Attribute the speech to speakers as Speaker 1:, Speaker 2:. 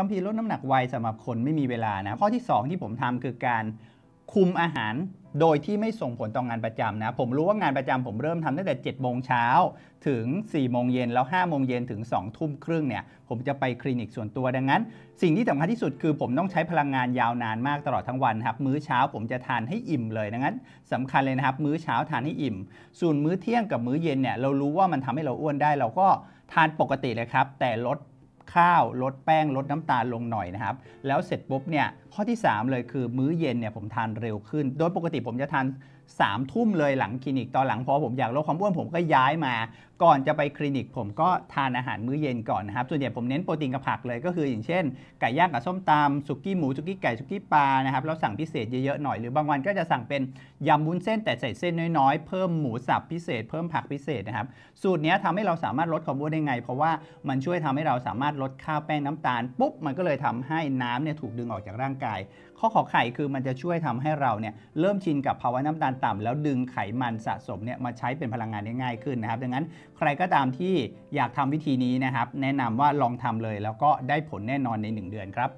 Speaker 1: คัมภีร์ลดน้ำหนักไวสำหรับคนไม่มีเวลานะ ข้อที่ 2 ที่ผมทำคือการคุมอาหาร โดยที่ไม่ส่งผลต่องงานประจำนะผมรู้ว่างานประจำผมเริ่มทำตั้งแต่ 7โมงเช้าถึง4โมงเย็น แล้ว 5 โมงเย็นถึง 2 ทุ่มครึ่งเนี่ยผมจะไปคลินิกส่วนตัวดังนั้น สิ่งที่สำคัญที่สุดคือผมต้องใช้พลังงานยาวนานมากตลอดทั้งวันครับมื้อเช้าผมจะทานให้อิ่มเลยดังนั้นสำคัญเลยนะครับมื้อเช้าทานให้อิ่มส่วนมื้อเที่ยงกับมื้อเย็นเนี่ยเรารู้ว่ามันทำให้เราอ้วนได้ เราก็ทานปกติเลยครับแต่ลดข้าวลดแป้งลดน้ำตาลลงหน่อยนะครับ แล้วเสร็จปุ๊บเนี่ย ข้อที่ 3 เลยคือมื้อเย็นเนี่ยผมทานเร็วขึ้น โดยปกติผมจะทาน3ามทุ่มเลยหลังคลินิก ตอนหลังพอผมอยากลดความอ้วนผมก็ย้ายมาก่อนจะไปคลินิกผมก็ทานอาหารมื้อเย็นก่อนนะครับส่วนใหญ่ผมเน้นโปรตีนกับผักเลย ก็คืออย่างเช่น ไก่ย่างกับส้มตำสุกี้หมูสุกี้ไก่สุกี้ปลานะครับเราสั่งพิเศษเยอะๆหน่อยหรือบางวันก็จะสั่งเป็นยำบุ้นเส้นแต่ใส่เส้นน้อยๆ เพิ่มหมูสับพิเศษ เพิ่มผักพิเศษนะครับ สูตรนี้ทำให้เราสามารถลดความอ้วนได้ไง เพราะว่ามันช่วยทำให้เราสามารถลดข้าวแป้งน้ำตาล ปุ๊บมันก็เลยทำให้น้ำเนี่ยถูกดึงออกจากร่างกาย ข้อขอไข่คือมันจะช่วยทำให้เราเนี่ยเริ่มชินกับภาวะน้ำตาลต่ำ แล้วดึงไขมันสะสมเนี่ยมาใช้เป็นพลังงานได้ง่ายขึ้นนะครับ ดังนั้นใครก็ตามที่อยากทำวิธีนี้นะครับ แนะนำว่าลองทำเลย แล้วก็ได้ผลแน่นอนใน 1 เดือนครับ